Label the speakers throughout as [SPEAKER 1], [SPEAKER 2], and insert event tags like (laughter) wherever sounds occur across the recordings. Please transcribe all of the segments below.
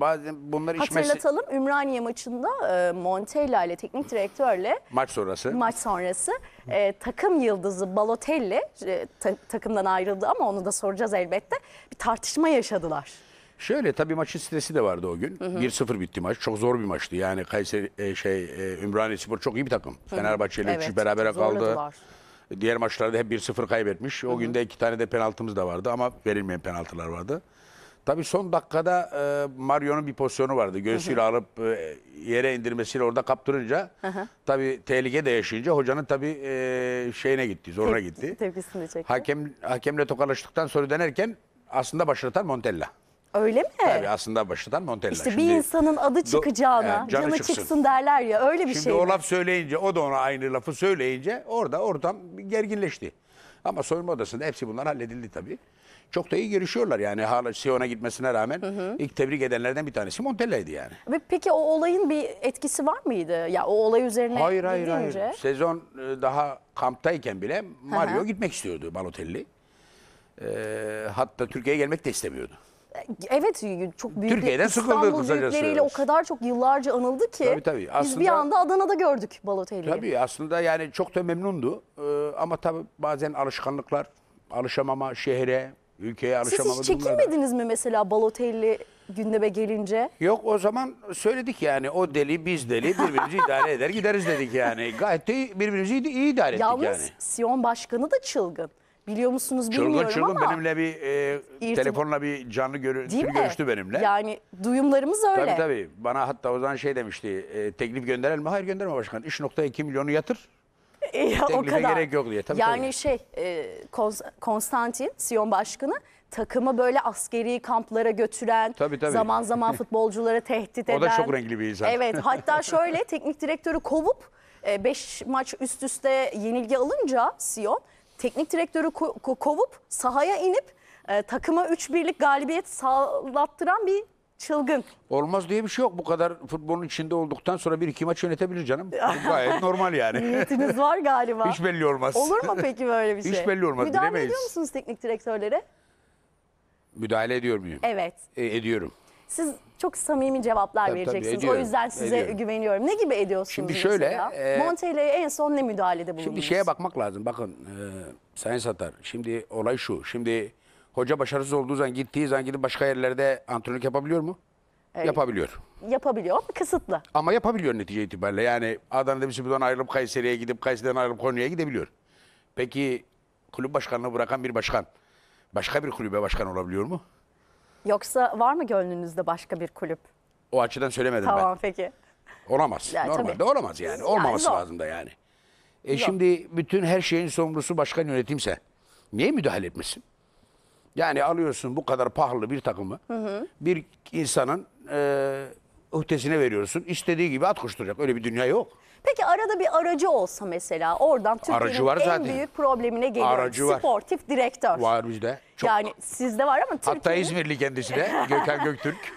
[SPEAKER 1] bazen bunları içmesi... Hatırlatalım
[SPEAKER 2] Ümraniye maçında e, Montella ile teknik direktörle
[SPEAKER 1] maç sonrası maç
[SPEAKER 2] sonrası e, takım yıldızı Balotelli e, ta- takımdan ayrıldı ama onu da soracağız elbette. Bir tartışma yaşadılar.
[SPEAKER 1] Şöyle tabii maçın stresi de vardı o gün. 1-0 bitti maç. Çok zor bir maçtı. Yani Kayseri e, şey e, Spor çok iyi bir takım. Fenerbahçe ile 3-3 Evet, berabere kaldı. Diğer maçlarda hep 1-0 kaybetmiş. O günde iki tane de penaltımız da vardı ama verilmeyen penaltılar vardı. Tabii son dakikada e, Mario'nun bir pozisyonu vardı. Göğsüyle alıp e, yere indirmesiyle orada kaptırınca tabii tehlike de yaşayınca hocanın tabii e, şeyine gitti, zoruna gitti.
[SPEAKER 2] Tepkisini çekti.
[SPEAKER 1] Hakem hakemle tokalaştıktan sonra denerken aslında başlatan Montella.
[SPEAKER 2] Öyle mi? Tabii
[SPEAKER 1] aslında başlatan Montella. İşte bir Şimdi- insanın adı çıkacağına, yani canı canı çıksın. çıksın.
[SPEAKER 2] derler ya öyle bir Şimdi şey. Şimdi o
[SPEAKER 1] laf söyleyince o da ona aynı lafı söyleyince orada ortam bir gerginleşti. Ama soyunma odasında hepsi bunlar halledildi tabii çok da iyi görüşüyorlar Yani hala Sion'a gitmesine rağmen hı hı. ilk tebrik edenlerden bir tanesi Montella'ydı yani.
[SPEAKER 2] Ve peki o olayın bir etkisi var mıydı? Ya o olay üzerine hayır, hayır, gidince... hayır.
[SPEAKER 1] Sezon e, daha kamptayken bile Mario hı hı. gitmek istiyordu Balotelli. Ee, hatta Türkiye'ye gelmek de istemiyordu.
[SPEAKER 2] E, evet çok büyük Türkiye'den İstanbul büyükleriyle o kadar çok yıllarca anıldı ki tabii, tabii. Aslında, biz bir anda Adana'da gördük Balotelli'yi. Tabii
[SPEAKER 1] aslında yani çok da memnundu ee, ama tabii bazen alışkanlıklar, alışamama şehre, Ülkeye alışamalı Siz hiç
[SPEAKER 2] çekinmediniz mi mesela Balotelli gündeme gelince?
[SPEAKER 1] Yok o zaman söyledik yani o deli biz deli birbirimizi (laughs) idare eder gideriz dedik yani. Gayet de birbirimizi iyi, iyi idare ettik Yalnız yani.
[SPEAKER 2] Siyon Başkanı da çılgın. Biliyor musunuz Çılgın bilmiyorum çılgın ama. benimle
[SPEAKER 1] bir e, telefonla bir canlı görü- Değil mi? görüştü benimle. Yani
[SPEAKER 2] duyumlarımız öyle. Tabii tabii.
[SPEAKER 1] Bana hatta o zaman şey demişti. e, teklif gönderelim mi? Hayır gönderme başkan. 3.2 milyonu yatır. E, ya, o kadar. gerek yok diye. Tabii, yani tabii.
[SPEAKER 2] şey e, Konstantin Siyon Başkanı takımı böyle askeri kamplara götüren, tabii, tabii. zaman zaman (laughs) futbolculara tehdit eden. O da çok renkli bir insan. Evet hatta şöyle (laughs) teknik direktörü kovup 5 e, maç üst üste yenilgi alınca Siyon teknik direktörü ko kovup sahaya inip e, takıma 3 birlik galibiyet sağlattıran bir Çılgın.
[SPEAKER 1] Olmaz diye bir şey yok. Bu kadar futbolun içinde olduktan sonra bir iki maç yönetebilir canım. Bu gayet (laughs) normal yani. Niyetiniz
[SPEAKER 2] var galiba. (laughs) Hiç belli olmaz. Olur mu peki böyle bir şey? Hiç belli olmaz. Müdahale bilemeyiz. ediyor musunuz teknik direktörlere?
[SPEAKER 1] Müdahale ediyor muyum? Evet. E, ediyorum.
[SPEAKER 2] Siz çok samimi cevaplar tabii, vereceksiniz. Tabii, ediyorum, o yüzden size ediyorum. güveniyorum. Ne gibi ediyorsunuz Şimdi şöyle. Mesela? E, Montella'ya en son ne müdahalede bulundunuz? Şimdi şeye
[SPEAKER 1] bakmak lazım. Bakın e, Sayın Satar şimdi olay şu. Şimdi Hoca başarısız olduğu zaman gittiği zaman gidip başka yerlerde antrenörlük yapabiliyor mu? Evet. Yapabiliyor.
[SPEAKER 2] Yapabiliyor ama kısıtlı.
[SPEAKER 1] Ama yapabiliyor netice itibariyle. Yani Adana'da bir sürüden ayrılıp Kayseri'ye gidip Kayseri'den ayrılıp Konya'ya gidebiliyor. Peki kulüp başkanını bırakan bir başkan başka bir kulübe başkan olabiliyor mu?
[SPEAKER 2] Yoksa var mı gönlünüzde başka bir
[SPEAKER 1] kulüp? O açıdan söylemedim tamam, ben. Tamam peki. Olamaz. Ya, Normalde tabii. olamaz yani. Olmaması yani, lazım da yani. E zor. şimdi bütün her şeyin sorumlusu başkan yönetimse niye müdahale etmesin? Yani alıyorsun bu kadar pahalı bir takımı hı hı. bir insanın e, ötesine veriyorsun. İstediği gibi at koşturacak. Öyle bir dünya yok. Peki arada bir
[SPEAKER 2] aracı olsa mesela oradan Türkiye'nin en zaten. büyük problemine geliyor. Aracı var. Sportif direktör. Var bizde. Çok. Yani sizde var ama Türkiye'nin... Hatta
[SPEAKER 1] İzmirli kendisi de Gökhan Göktürk.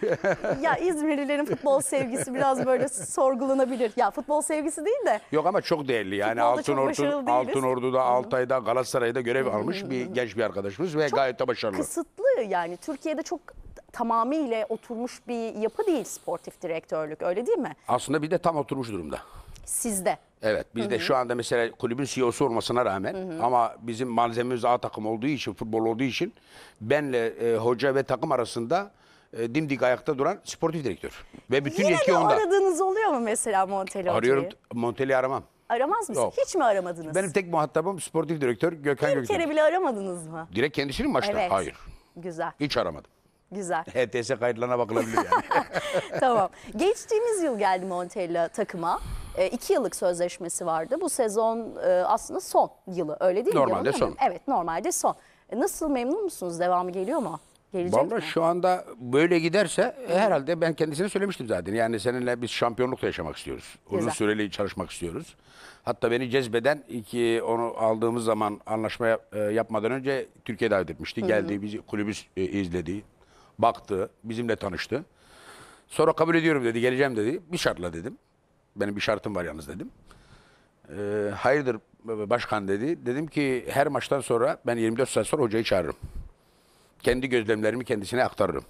[SPEAKER 2] (laughs) ya İzmirlilerin futbol sevgisi biraz böyle sorgulanabilir. Ya futbol sevgisi değil de.
[SPEAKER 1] Yok ama çok değerli yani Altın, Ordu, Altın Ordu'da, Altay'da, Galatasaray'da görev almış bir genç bir arkadaşımız ve çok gayet de başarılı. kısıtlı
[SPEAKER 2] yani Türkiye'de çok tamamıyla oturmuş bir yapı değil sportif direktörlük öyle değil mi?
[SPEAKER 1] Aslında bir de tam oturmuş durumda. Sizde. Evet biz de şu anda mesela kulübün CEO'su olmasına rağmen ama bizim malzememiz A takım olduğu için futbol olduğu için benle e, hoca ve takım arasında e, dimdik ayakta duran sportif direktör. Ve bütün Yine yetki onda.
[SPEAKER 2] aradığınız oluyor mu mesela Montelotti'yi? Arıyorum
[SPEAKER 1] Monteli aramam.
[SPEAKER 2] Aramaz mısınız? Yok. Hiç mi aramadınız? Benim
[SPEAKER 1] tek muhatabım sportif direktör Gökhan Bir kere
[SPEAKER 2] bile aramadınız mı?
[SPEAKER 1] Direkt kendisini mi maçta? Evet. Hayır. Güzel. Hiç aramadım. Güzel. HTS (laughs) kayıtlarına bakılabilir yani. (laughs)
[SPEAKER 2] tamam. Geçtiğimiz yıl geldi Montella takıma. E, iki yıllık sözleşmesi vardı. Bu sezon e, aslında son yılı öyle değil mi? Normalde Değil son. Evet normalde son. E, nasıl memnun musunuz? Devamı geliyor mu? Gelecek Vallahi
[SPEAKER 1] mi? şu anda böyle giderse e, herhalde ben kendisine söylemiştim zaten. Yani seninle biz şampiyonlukta yaşamak istiyoruz. Uzun Güzel. süreli çalışmak istiyoruz. Hatta beni cezbeden iki onu aldığımız zaman anlaşma yap- e, yapmadan önce Türkiye'ye davet etmişti. Geldi bizi kulübü e, izledi baktı, bizimle tanıştı. Sonra kabul ediyorum dedi, geleceğim dedi. Bir şartla dedim. Benim bir şartım var yalnız dedim. Ee, hayırdır başkan dedi. Dedim ki her maçtan sonra ben 24 saat sonra hocayı çağırırım. Kendi gözlemlerimi kendisine aktarırım.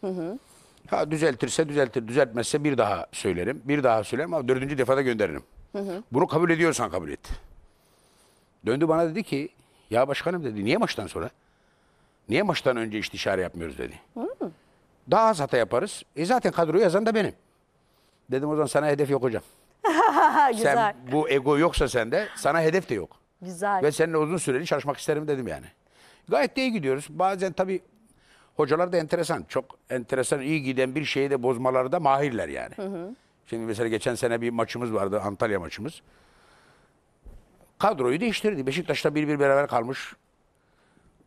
[SPEAKER 1] Hı hı. Ha düzeltirse düzeltir, düzeltmezse bir daha söylerim. Bir daha söylerim ama dördüncü defada gönderirim. Hı hı. Bunu kabul ediyorsan kabul et. Döndü bana dedi ki ya başkanım dedi niye maçtan sonra? Niye maçtan önce istişare yapmıyoruz dedi. Hı. Daha az hata yaparız. E zaten kadroyu yazan da benim. Dedim o zaman sana hedef yok hocam.
[SPEAKER 2] (laughs) Güzel. Sen
[SPEAKER 1] bu ego yoksa sende sana hedef de yok. Güzel. Ve seninle uzun süreli çalışmak isterim dedim yani. Gayet de iyi gidiyoruz. Bazen tabii hocalar da enteresan. Çok enteresan iyi giden bir şeyi de bozmaları da mahirler yani. Hı hı. Şimdi mesela geçen sene bir maçımız vardı Antalya maçımız. Kadroyu değiştirdi. Beşiktaş'ta bir bir beraber kalmış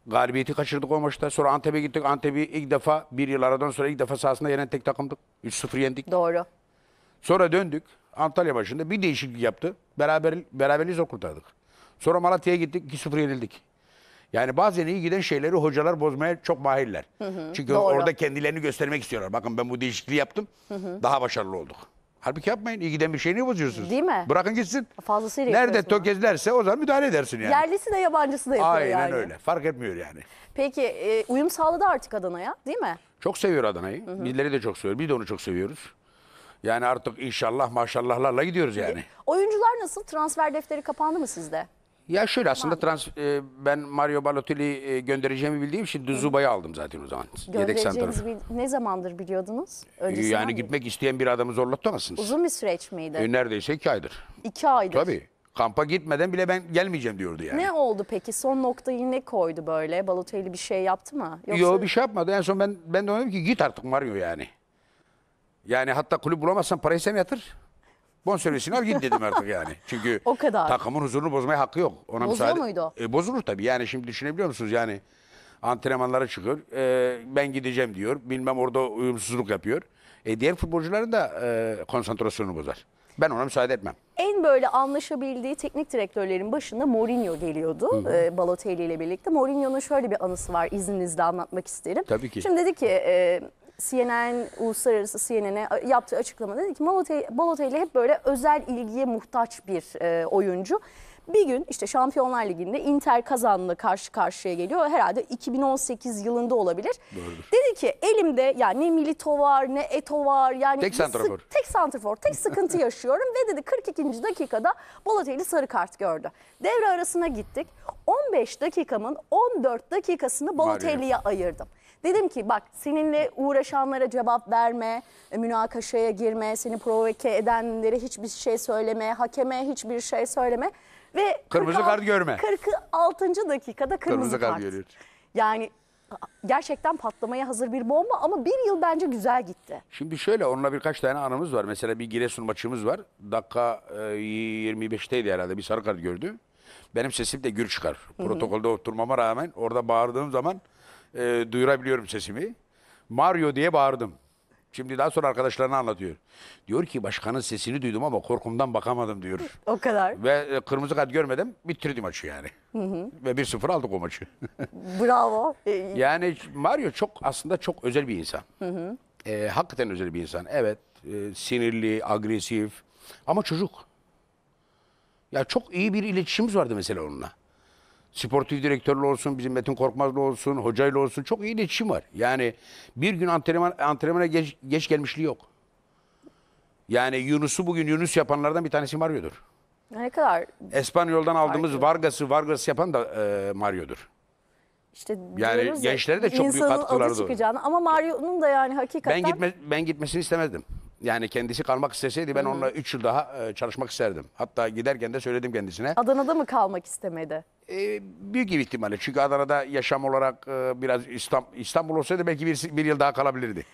[SPEAKER 1] Galibiyeti kaçırdık o maçta. Sonra Antep'e gittik. Antep'i ilk defa bir yıl aradan sonra ilk defa sahasında yenen tek takımdık. 3-0 yendik. Doğru. Sonra döndük. Antalya başında bir değişiklik yaptı. Beraber, beraberliği zor kurtardık. Sonra Malatya'ya gittik. 2-0 yenildik. Yani bazen iyi giden şeyleri hocalar bozmaya çok mahirler. Hı hı, Çünkü doğru. orada kendilerini göstermek istiyorlar. Bakın ben bu değişikliği yaptım. Hı hı. Daha başarılı olduk. Halbuki yapmayın. İlgiden bir şeyini bozuyorsunuz. Değil mi? Bırakın gitsin.
[SPEAKER 2] Fazlasıyla Nerede
[SPEAKER 1] tökezlerse o zaman müdahale edersin yani. Yerlisi
[SPEAKER 2] de yabancısı da yapıyor Aynen yani. öyle.
[SPEAKER 1] Fark etmiyor yani.
[SPEAKER 2] Peki e, uyum sağladı artık Adana'ya değil mi?
[SPEAKER 1] Çok seviyor Adana'yı. Bizleri de çok seviyor. Biz de onu çok seviyoruz. Yani artık inşallah maşallahlarla gidiyoruz yani. E,
[SPEAKER 2] oyuncular nasıl? Transfer defteri kapandı mı sizde?
[SPEAKER 1] Ya şöyle aslında trans e, ben Mario Balotelli e, göndereceğimi bildiğim için Zuba'yı aldım zaten o zaman. Yedek Göndereceğinizi bil-
[SPEAKER 2] ne zamandır biliyordunuz? Öncesinden ee, Yani
[SPEAKER 1] mi? gitmek isteyen bir adamı zorlatamazsınız. Uzun
[SPEAKER 2] bir süreç miydi? E,
[SPEAKER 1] neredeyse iki aydır.
[SPEAKER 2] İki aydır. Tabii.
[SPEAKER 1] Kampa gitmeden bile ben gelmeyeceğim diyordu yani.
[SPEAKER 2] Ne oldu peki? Son noktayı ne koydu böyle? Balotelli bir şey yaptı mı? Yok Yo bir
[SPEAKER 1] şey yapmadı. En son ben ben de ona dedim ki git artık Mario yani. Yani hatta kulüp bulamazsan parayı sen yatır bonservisini al git dedim artık yani. (laughs) Çünkü o
[SPEAKER 2] kadar. takımın
[SPEAKER 1] huzurunu bozmaya hakkı yok. Ona Bozuyor müsaade... muydu? E, bozulur tabii. Yani şimdi düşünebiliyor musunuz yani antrenmanlara çıkıyor. E, ben gideceğim diyor. Bilmem orada uyumsuzluk yapıyor. E, diğer futbolcuların da e, konsantrasyonunu bozar. Ben ona müsaade etmem.
[SPEAKER 2] En böyle anlaşabildiği teknik direktörlerin başında Mourinho geliyordu Hı. e, Balotelli ile birlikte. Mourinho'nun şöyle bir anısı var izninizle anlatmak isterim. Tabii ki. Şimdi dedi ki e, CNN, uluslararası CNN'e e, yaptığı açıklamada dedi ki Balotelli hep böyle özel ilgiye muhtaç bir e, oyuncu. Bir gün işte Şampiyonlar Ligi'nde Inter kazanlı karşı karşıya geliyor. Herhalde 2018 yılında olabilir. Doğrudur. Dedi ki elimde yani ne Milito var ne Eto var. Yani tek santrafor. Tek santrafor. Tek sıkıntı (laughs) yaşıyorum ve dedi 42. dakikada Balotelli sarı kart gördü. Devre arasına gittik. 15 dakikamın 14 dakikasını Balotelli'ye ayırdım. Dedim ki bak seninle uğraşanlara cevap verme, münakaşaya girme, seni provoke edenlere hiçbir şey söyleme, hakeme hiçbir şey söyleme. Ve kırmızı 46, kart görme. 46. dakikada kırmızı, kırmızı kart. kart Yani gerçekten patlamaya hazır bir bomba ama bir yıl bence güzel gitti.
[SPEAKER 1] Şimdi şöyle onunla birkaç tane anımız var. Mesela bir Giresun maçımız var. Dakika e, 25'teydi herhalde bir sarı kart gördü. Benim sesim de gür çıkar. Protokolde oturmama rağmen orada bağırdığım zaman e, duyurabiliyorum sesimi. Mario diye bağırdım. Şimdi daha sonra arkadaşlarına anlatıyor. Diyor ki başkanın sesini duydum ama korkumdan bakamadım diyor.
[SPEAKER 2] (laughs) O kadar.
[SPEAKER 1] Ve e, kırmızı kart görmedim bitirdi maçı yani. (laughs) Ve 1-0 aldık o maçı. (laughs) Bravo. Yani Mario çok aslında çok özel bir insan. Ee, hakikaten özel bir insan. Evet, e, sinirli, agresif ama çocuk. Ya çok iyi bir iletişimimiz vardı mesela onunla. Sportif direktörle olsun, bizim Metin Korkmaz'la olsun, hocayla olsun çok iyi iletişim var. Yani bir gün antrenman, antrenmana geç, geç gelmişliği yok. Yani Yunus'u bugün Yunus yapanlardan bir tanesi Mario'dur. Ne kadar? Espanyol'dan aldığımız Vargas'ı Vargas yapan da e, Mario'dur. İşte yani gençlere de çok büyük katkılar İnsanın
[SPEAKER 2] çıkacağını ama Mario'nun da yani hakikaten... Ben, gitme,
[SPEAKER 1] ben gitmesini istemezdim. Yani kendisi kalmak isteseydi ben onunla 3 yıl daha e, çalışmak isterdim. Hatta giderken de söyledim kendisine.
[SPEAKER 2] Adana'da mı kalmak istemedi?
[SPEAKER 1] E, büyük bir ihtimalle. Çünkü Adana'da yaşam olarak e, biraz İstam- İstanbul olsaydı belki bir, bir yıl daha kalabilirdi.